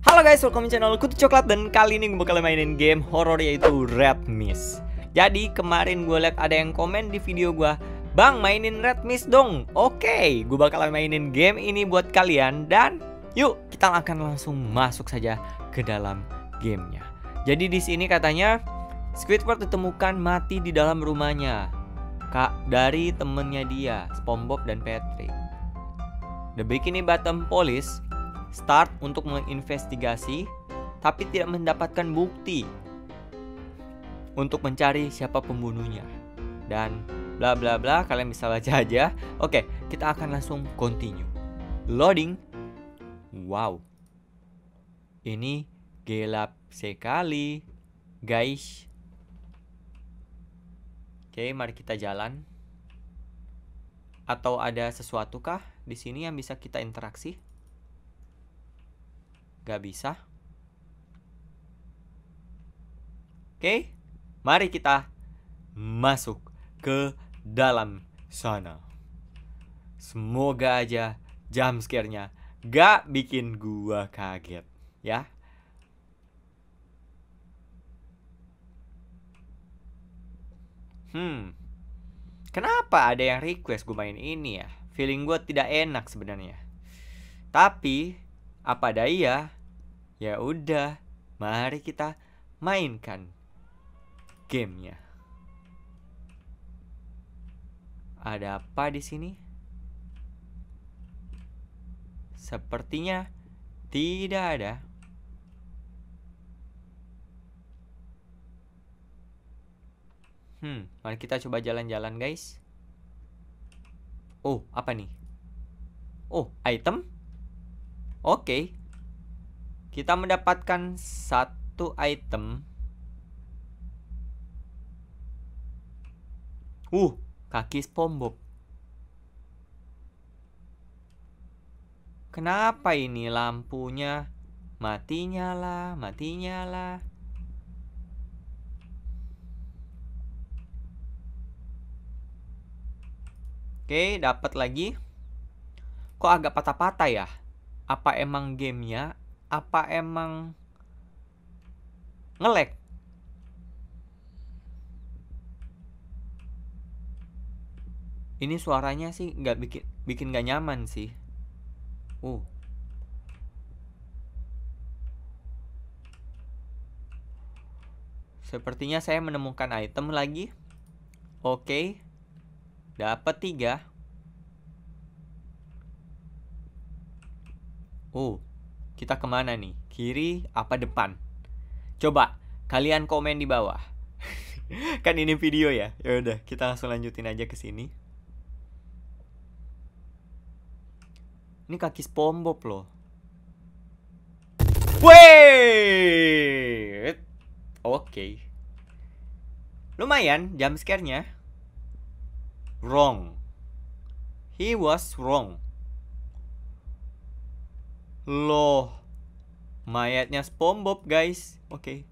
Halo guys, welcome to channel Kutu Coklat dan kali ini gue bakal mainin game horor yaitu Red Mist. Jadi kemarin gue liat ada yang komen di video gue, Bang mainin Red Mist dong. Oke, okay, gue bakal mainin game ini buat kalian dan yuk kita akan langsung masuk saja ke dalam gamenya. Jadi di sini katanya Squidward ditemukan mati di dalam rumahnya. Kak dari temennya dia, SpongeBob dan Patrick. The Bikini Bottom Police start untuk menginvestigasi, tapi tidak mendapatkan bukti untuk mencari siapa pembunuhnya. Dan bla bla bla, kalian bisa baca aja. Oke, kita akan langsung continue. Loading. Wow. Ini gelap sekali, guys. Oke, mari kita jalan. Atau ada sesuatu kah di sini yang bisa kita interaksi? Gak bisa. Oke, mari kita masuk ke dalam sana. Semoga aja jam nya gak bikin gua kaget, ya. Hmm, kenapa ada yang request gue main ini ya? Feeling gue tidak enak sebenarnya. Tapi, apa daya, Ya udah, mari kita mainkan gamenya. Ada apa di sini? Sepertinya tidak ada. Hmm, mari kita coba jalan-jalan, guys. Oh, apa nih? Oh, item? Oke, okay, kita mendapatkan satu item uh kaki SpongeBob kenapa ini lampunya mati nyala mati nyala Oke, dapat lagi. Kok agak patah-patah ya? Apa emang gamenya apa emang ngelek ini suaranya sih nggak bikin bikin nggak nyaman sih uh Sepertinya saya menemukan item lagi. Oke. Dapat tiga. Uh. Kita kemana nih? Kiri apa depan? Coba kalian komen di bawah. kan ini video ya. Ya udah, kita langsung lanjutin aja ke sini. Ini kaki SpongeBob loh. Wait. Oke. Okay. Lumayan jump scare-nya. Wrong. He was wrong. Loh, mayatnya SpongeBob, guys. Oke.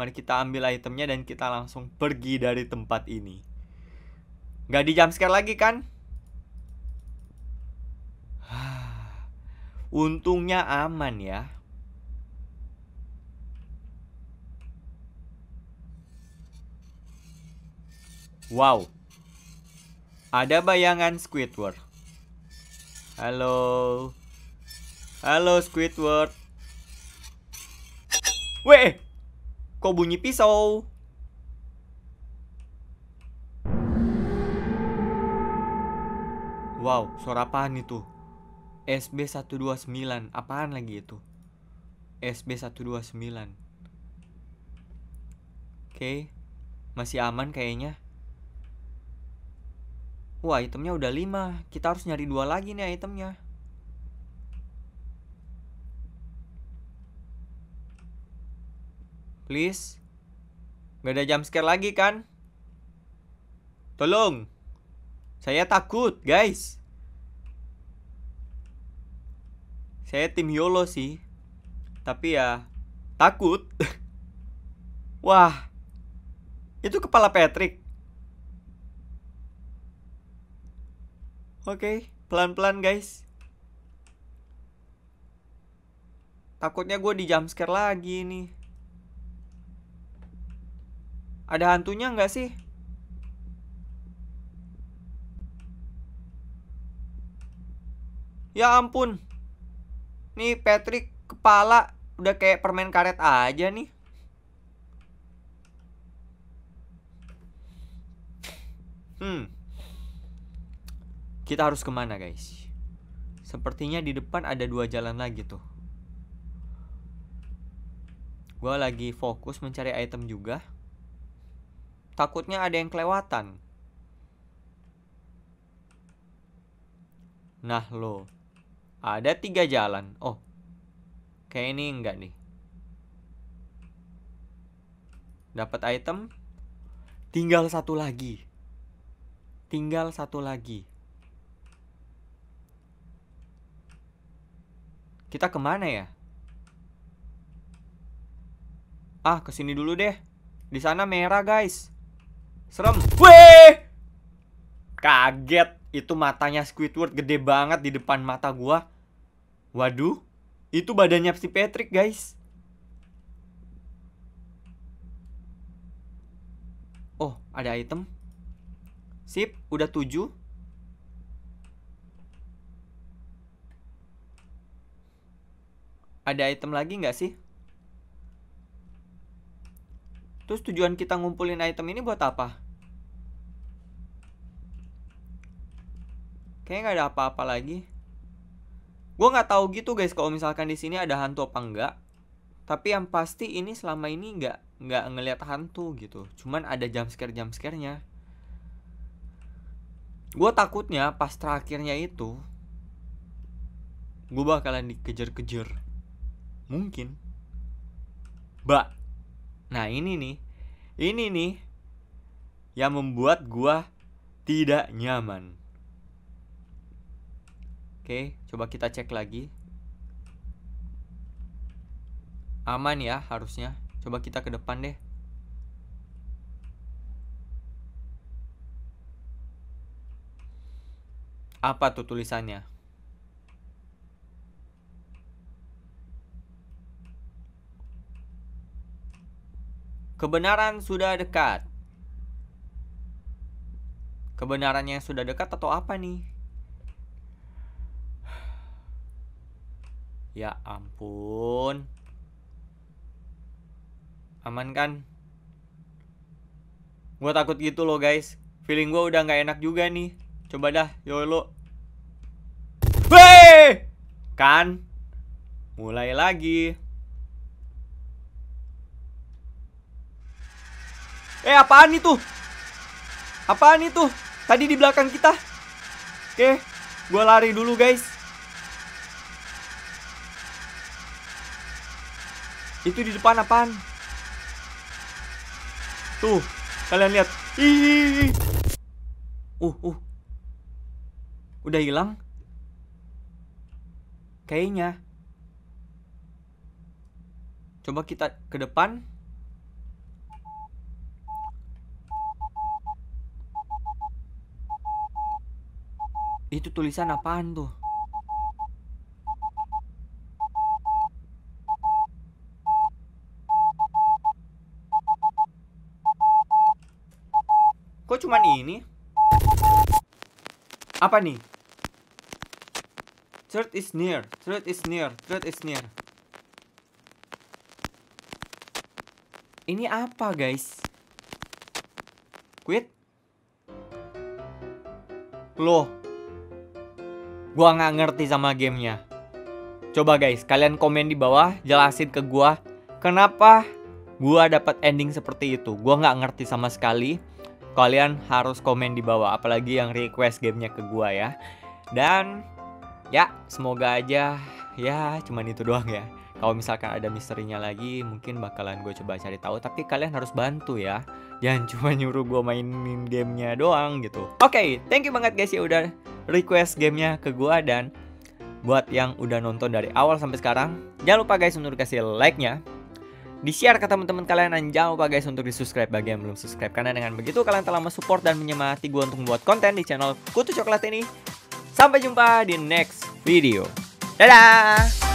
Mari kita ambil itemnya dan kita langsung pergi dari tempat ini. Gak di jumpscare lagi kan? Untungnya aman ya. Wow. Ada bayangan Squidward. Halo. Halo Squidward. Weh, kok bunyi pisau? Wow, suara apaan itu? SB129, apaan lagi itu? SB129 Oke, okay. masih aman kayaknya Wah, itemnya udah 5 Kita harus nyari dua lagi nih itemnya Please. Gak ada jump scare lagi kan? Tolong. Saya takut, guys. Saya tim YOLO sih. Tapi ya takut. Wah. Itu kepala Patrick. Oke, pelan-pelan guys. Takutnya gue di jump scare lagi nih. Ada hantunya nggak sih? Ya ampun. Nih Patrick kepala udah kayak permen karet aja nih. Hmm. Kita harus kemana guys? Sepertinya di depan ada dua jalan lagi tuh. Gua lagi fokus mencari item juga. Takutnya ada yang kelewatan. Nah lo, ada tiga jalan. Oh, kayak ini enggak nih. Dapat item. Tinggal satu lagi. Tinggal satu lagi. Kita kemana ya? Ah, kesini dulu deh. Di sana merah, guys. Serem. Weh! Kaget. Itu matanya Squidward gede banget di depan mata gua. Waduh. Itu badannya si Patrick, guys. Oh, ada item. Sip, udah 7. Ada item lagi nggak sih? Terus tujuan kita ngumpulin item ini buat apa? Kayaknya nggak ada apa-apa lagi. Gue nggak tahu gitu guys kalau misalkan di sini ada hantu apa enggak. Tapi yang pasti ini selama ini nggak nggak ngelihat hantu gitu. Cuman ada jump scare jump scare-nya. Gue takutnya pas terakhirnya itu gue bakalan dikejar-kejar. Mungkin. Ba. Nah, ini nih. Ini nih yang membuat gue tidak nyaman. Oke, coba kita cek lagi. Aman ya harusnya. Coba kita ke depan deh. Apa tuh tulisannya? Kebenaran sudah dekat. Kebenarannya sudah dekat atau apa nih? Ya ampun. Aman kan? Gue takut gitu loh guys. Feeling gue udah gak enak juga nih. Coba dah, YOLO. Wey! Kan? Mulai lagi. Eh, apaan itu? Apaan itu? Tadi di belakang kita. Oke, gue lari dulu guys. Itu di depan apaan? Tuh, kalian lihat. Ih. Uh, uh. Udah hilang? Kayaknya. Coba kita ke depan. Itu tulisan apaan tuh? Kok cuma ini? Apa nih? Threat is near. Threat is near. Threat is near. Ini apa, guys? Quit? Loh. Gua nggak ngerti sama gamenya. Coba guys, kalian komen di bawah, jelasin ke gua kenapa gua dapat ending seperti itu. Gua nggak ngerti sama sekali kalian harus komen di bawah apalagi yang request gamenya ke gua ya dan ya semoga aja ya cuman itu doang ya kalau misalkan ada misterinya lagi mungkin bakalan gue coba cari tahu tapi kalian harus bantu ya jangan cuma nyuruh gue mainin gamenya doang gitu oke okay, thank you banget guys ya udah request gamenya ke gua dan buat yang udah nonton dari awal sampai sekarang jangan lupa guys untuk kasih like nya di-share ke teman-teman kalian dan jangan lupa guys untuk di-subscribe bagi yang belum subscribe karena dengan begitu kalian telah mensupport dan menyemati gue untuk membuat konten di channel Kutu Coklat ini. Sampai jumpa di next video. Dadah!